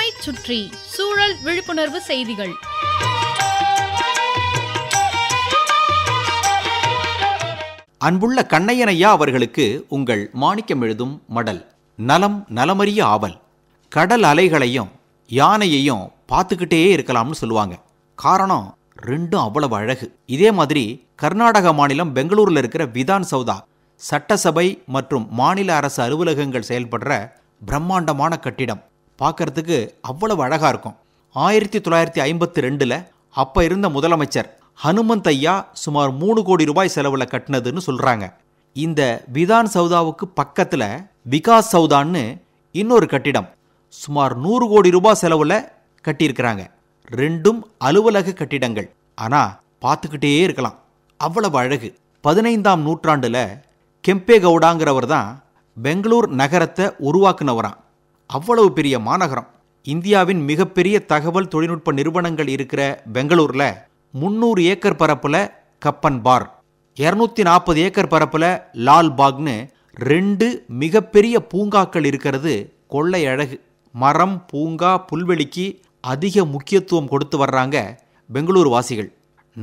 சுமை சுற்றி சூழல் விழிப்புணர்வு செய்திகள் அன்புள்ள கண்ணையனையா அவர்களுக்கு உங்கள் மாணிக்கம் எழுதும் மடல் நலம் நலமறிய ஆவல் கடல் அலைகளையும் யானையையும் பார்த்துக்கிட்டே இருக்கலாம்னு சொல்லுவாங்க காரணம் ரெண்டும் அவ்வளவு அழகு இதே மாதிரி கர்நாடக மாநிலம் பெங்களூரில் இருக்கிற விதான் சௌதா சட்டசபை மற்றும் மாநில அரசு அலுவலகங்கள் செயல்படுற பிரம்மாண்டமான கட்டிடம் பார்க்கறதுக்கு அவ்வளவு அழகாக இருக்கும் ஆயிரத்தி தொள்ளாயிரத்தி ஐம்பத்தி ரெண்டில் அப்போ இருந்த முதலமைச்சர் ஹனுமந்த் ஐயா சுமார் மூணு கோடி ரூபாய் செலவில் கட்டினதுன்னு சொல்கிறாங்க இந்த விதான் சவுதாவுக்கு பக்கத்தில் விகாஸ் சவுதான்னு இன்னொரு கட்டிடம் சுமார் நூறு கோடி ரூபாய் செலவில் கட்டியிருக்கிறாங்க ரெண்டும் அலுவலக கட்டிடங்கள் ஆனால் பார்த்துக்கிட்டே இருக்கலாம் அவ்வளவு அழகு பதினைந்தாம் நூற்றாண்டில் கெம்பே கவுடாங்கிறவர் தான் பெங்களூர் நகரத்தை உருவாக்குனவரான் அவ்வளவு பெரிய மாநகரம் இந்தியாவின் மிகப்பெரிய தகவல் தொழில்நுட்ப நிறுவனங்கள் இருக்கிற பெங்களூர்ல முன்னூறு ஏக்கர் பரப்புல கப்பன் பார் இரநூத்தி நாற்பது ஏக்கர் பரப்புல லால் பாக்னு ரெண்டு மிகப்பெரிய பூங்காக்கள் இருக்கிறது கொள்ளை அழகு மரம் பூங்கா புல்வெளிக்கு அதிக முக்கியத்துவம் கொடுத்து வர்றாங்க பெங்களூர் வாசிகள்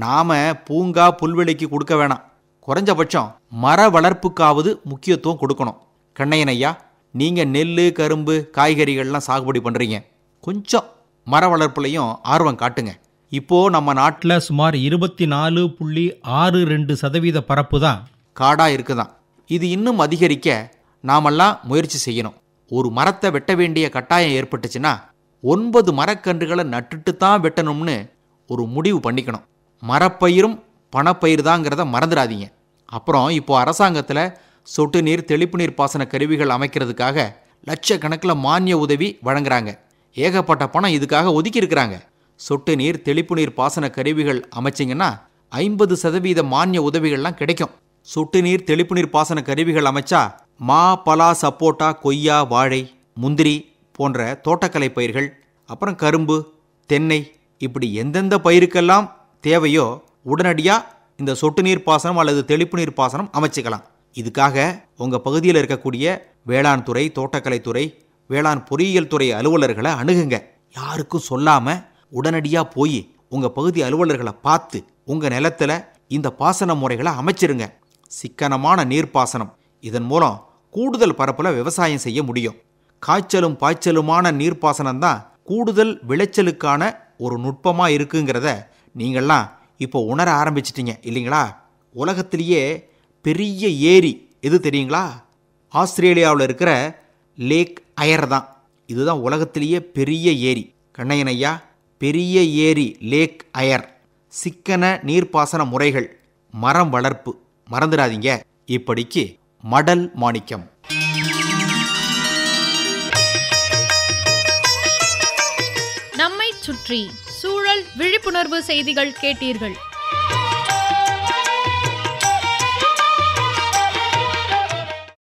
நாம பூங்கா புல்வெளிக்கு கொடுக்க வேணாம் குறைஞ்சபட்சம் மர வளர்ப்புக்காவது முக்கியத்துவம் கொடுக்கணும் கண்ணையன் ஐயா நீங்கள் நெல் கரும்பு காய்கறிகள்லாம் சாகுபடி பண்ணுறீங்க கொஞ்சம் மர வளர்ப்புலையும் ஆர்வம் காட்டுங்க இப்போது நம்ம நாட்டில் சுமார் இருபத்தி நாலு புள்ளி ஆறு ரெண்டு சதவீத பரப்பு தான் காடாக இருக்குதான் இது இன்னும் அதிகரிக்க நாமெல்லாம் முயற்சி செய்யணும் ஒரு மரத்தை வெட்ட வேண்டிய கட்டாயம் ஏற்பட்டுச்சுன்னா ஒன்பது மரக்கன்றுகளை நட்டுட்டு தான் வெட்டணும்னு ஒரு முடிவு பண்ணிக்கணும் மரப்பயிரும் பணப்பயிர் தாங்கிறத மறந்துடாதீங்க அப்புறம் இப்போ அரசாங்கத்தில் சொட்டு நீர் தெளிப்பு நீர் பாசன கருவிகள் அமைக்கிறதுக்காக லட்சக்கணக்கில் மானிய உதவி வழங்குறாங்க ஏகப்பட்ட பணம் இதுக்காக ஒதுக்கியிருக்கிறாங்க சொட்டு நீர் தெளிப்பு நீர் பாசன கருவிகள் அமைச்சிங்கன்னா ஐம்பது சதவீத மானிய உதவிகள்லாம் கிடைக்கும் சொட்டு நீர் தெளிப்பு நீர் பாசன கருவிகள் அமைச்சா மா பலா சப்போட்டா கொய்யா வாழை முந்திரி போன்ற தோட்டக்கலை பயிர்கள் அப்புறம் கரும்பு தென்னை இப்படி எந்தெந்த பயிருக்கெல்லாம் தேவையோ உடனடியாக இந்த சொட்டு நீர் பாசனம் அல்லது தெளிப்பு நீர் பாசனம் அமைச்சிக்கலாம் இதுக்காக உங்கள் பகுதியில் இருக்கக்கூடிய வேளாண் துறை தோட்டக்கலைத்துறை வேளாண் பொறியியல் துறை அலுவலர்களை அணுகுங்க யாருக்கும் சொல்லாமல் உடனடியாக போய் உங்கள் பகுதி அலுவலர்களை பார்த்து உங்கள் நிலத்தில் இந்த பாசன முறைகளை அமைச்சிருங்க சிக்கனமான நீர்ப்பாசனம் இதன் மூலம் கூடுதல் பரப்பில் விவசாயம் செய்ய முடியும் காய்ச்சலும் பாய்ச்சலுமான நீர்ப்பாசனம் தான் கூடுதல் விளைச்சலுக்கான ஒரு நுட்பமாக இருக்குங்கிறத நீங்கள்லாம் இப்போ உணர ஆரம்பிச்சிட்டிங்க இல்லைங்களா உலகத்திலேயே பெரிய ஏரி எது தெரியுங்களா ஆஸ்திரேலியாவில் இருக்கிற லேக் அயர் தான் இதுதான் உலகத்திலேயே பெரிய ஏரி கண்ணையன் ஐயா பெரிய ஏரி லேக் அயர் சிக்கன நீர்ப்பாசன முறைகள் மரம் வளர்ப்பு மறந்துடாதீங்க இப்படிக்கு மடல் மாணிக்கம் நம்மை சுற்றி சூழல் விழிப்புணர்வு செய்திகள் கேட்டீர்கள்